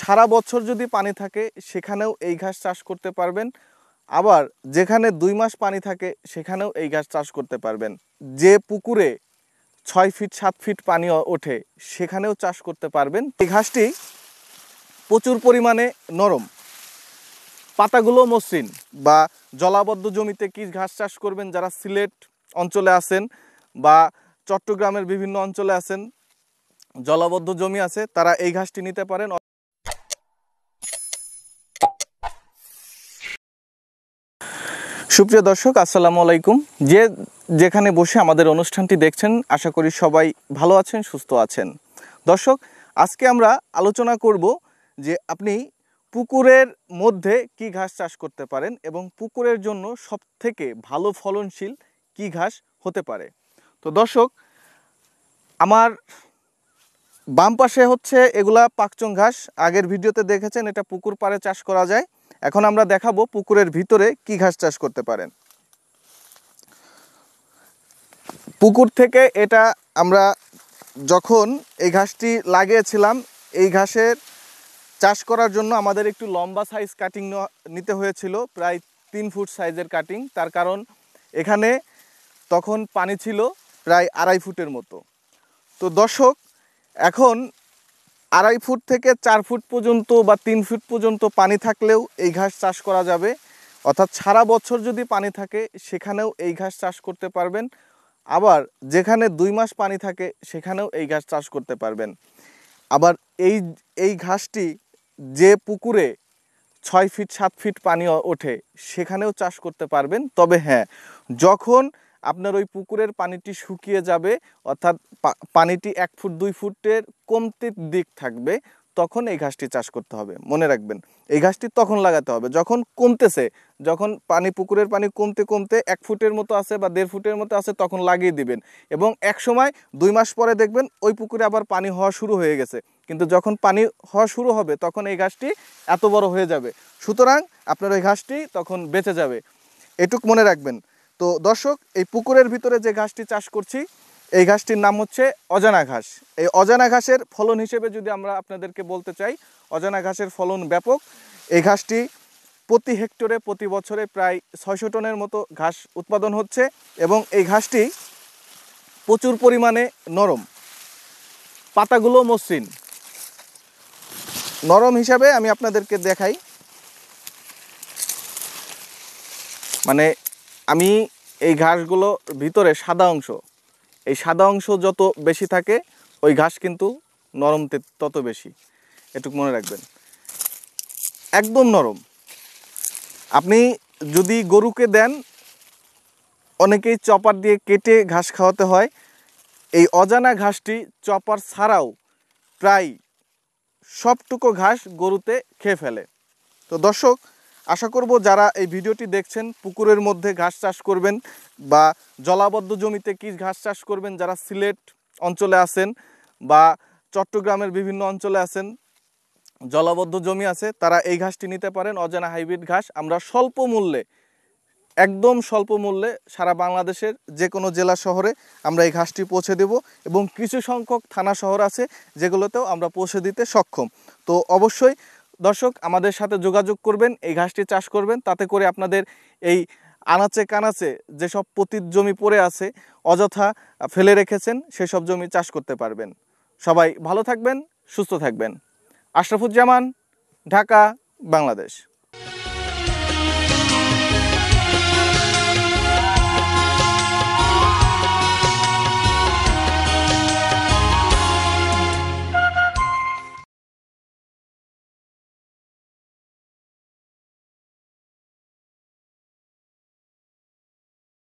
সারা বছর যদি পানি থাকে সেখানেও এই ঘাস চাষ করতে পারবেন আবার যেখানে দুই মাস পানি থাকে সেখানেও এই ঘাস চাষ করতে পারবেন যে পুকুরে ছয় ফিট সাত ফিট পানি ওঠে সেখানেও চাষ করতে পারবেন এই ঘাসটি প্রচুর পরিমাণে নরম পাতাগুলো মসৃণ বা জলাবদ্ধ জমিতে কি ঘাস চাষ করবেন যারা সিলেট অঞ্চলে আছেন বা চট্টগ্রামের বিভিন্ন অঞ্চলে আছেন জলাবদ্ধ জমি আছে তারা এই ঘাসটি নিতে পারেন সুপ্রিয় দর্শক আসসালামু আলাইকুম যে যেখানে বসে আমাদের অনুষ্ঠানটি দেখছেন আশা করি সবাই ভালো আছেন সুস্থ আছেন দর্শক আজকে আমরা আলোচনা করব যে আপনি পুকুরের মধ্যে কি ঘাস চাষ করতে পারেন এবং পুকুরের জন্য সবথেকে ভালো ফলনশীল কি ঘাস হতে পারে তো দর্শক আমার বাম পাশে হচ্ছে এগুলা পাকচং ঘাস আগের ভিডিওতে দেখেছেন এটা পুকুর পাড়ে চাষ করা যায় এখন আমরা দেখাবো পুকুরের ভিতরে কি ঘাস চাষ করতে পারেন পুকুর থেকে এটা আমরা যখন এই ঘাসটি লাগিয়েছিলাম এই ঘাসের চাষ করার জন্য আমাদের একটু লম্বা সাইজ কাটিং নিতে হয়েছিল প্রায় তিন ফুট সাইজের কাটিং তার কারণ এখানে তখন পানি ছিল প্রায় আড়াই ফুটের মতো তো দর্শক এখন আড়াই ফুট থেকে চার ফুট পর্যন্ত বা তিন ফুট পর্যন্ত পানি থাকলেও এই ঘাস চাষ করা যাবে অর্থাৎ সারা বছর যদি পানি থাকে সেখানেও এই ঘাস চাষ করতে পারবেন আবার যেখানে দুই মাস পানি থাকে সেখানেও এই ঘাস চাষ করতে পারবেন আবার এই এই ঘাসটি যে পুকুরে ছয় ফিট সাত ফিট পানি ওঠে সেখানেও চাষ করতে পারবেন তবে হ্যাঁ যখন আপনার ওই পুকুরের পানিটি শুকিয়ে যাবে অর্থাৎ পানিটি এক ফুট দুই ফুটের কমতির দিক থাকবে তখন এই ঘাসটি চাষ করতে হবে মনে রাখবেন এই ঘাসটি তখন লাগাতে হবে যখন কমতেছে যখন পানি পুকুরের পানি কমতে কমতে এক ফুটের মতো আছে বা দেড় ফুটের মতো আছে তখন লাগিয়ে দিবেন এবং এক সময় দুই মাস পরে দেখবেন ওই পুকুরে আবার পানি হওয়া শুরু হয়ে গেছে কিন্তু যখন পানি হওয়া শুরু হবে তখন এই ঘাসটি এত বড় হয়ে যাবে সুতরাং আপনার ওই ঘাসটি তখন বেঁচে যাবে এটুক মনে রাখবেন তো দর্শক এই পুকুরের ভিতরে যে ঘাসটি চাষ করছি এই ঘাসটির নাম হচ্ছে অজানা ঘাস এই অজানা ঘাসের ফলন হিসেবে যদি আমরা আপনাদেরকে বলতে চাই অজানা ঘাসের ফলন ব্যাপক এই ঘাসটি প্রতি হেক্টরে প্রতি বছরে প্রায় ছয়শো টনের মতো ঘাস উৎপাদন হচ্ছে এবং এই ঘাসটি প্রচুর পরিমাণে নরম পাতাগুলো মসৃণ নরম হিসাবে আমি আপনাদেরকে দেখাই মানে আমি এই ঘাসগুলো ভিতরে সাদা অংশ এই সাদা অংশ যত বেশি থাকে ওই ঘাস কিন্তু নরম তত বেশি এটুকু মনে রাখবেন একদম নরম আপনি যদি গরুকে দেন অনেকেই চপার দিয়ে কেটে ঘাস খাওয়াতে হয় এই অজানা ঘাসটি চপার ছাড়াও প্রায় সবটুকু ঘাস গরুতে খেয়ে ফেলে তো দর্শক আশা করব যারা এই ভিডিওটি দেখছেন পুকুরের মধ্যে ঘাস চাষ করবেন বা জলাবদ্ধ জমিতে কি ঘাস চাষ করবেন যারা সিলেট অঞ্চলে আছেন বা চট্টগ্রামের বিভিন্ন অঞ্চলে আছেন জলাবদ্ধ জমি আছে তারা এই ঘাসটি নিতে পারেন অজানা হাইব্রিড ঘাস আমরা স্বল্প মূল্যে একদম স্বল্প মূল্যে সারা বাংলাদেশের যে কোনো জেলা শহরে আমরা এই ঘাসটি পৌঁছে দেব এবং কিছু সংখ্যক থানা শহর আছে যেগুলোতেও আমরা পৌঁছে দিতে সক্ষম তো অবশ্যই দর্শক আমাদের সাথে যোগাযোগ করবেন এই ঘাসটি চাষ করবেন তাতে করে আপনাদের এই আনাচে কানাচে যেসব পতিত জমি পড়ে আছে অযথা ফেলে রেখেছেন সেসব জমি চাষ করতে পারবেন সবাই ভালো থাকবেন সুস্থ থাকবেন আশরাফুজ্জামান ঢাকা বাংলাদেশ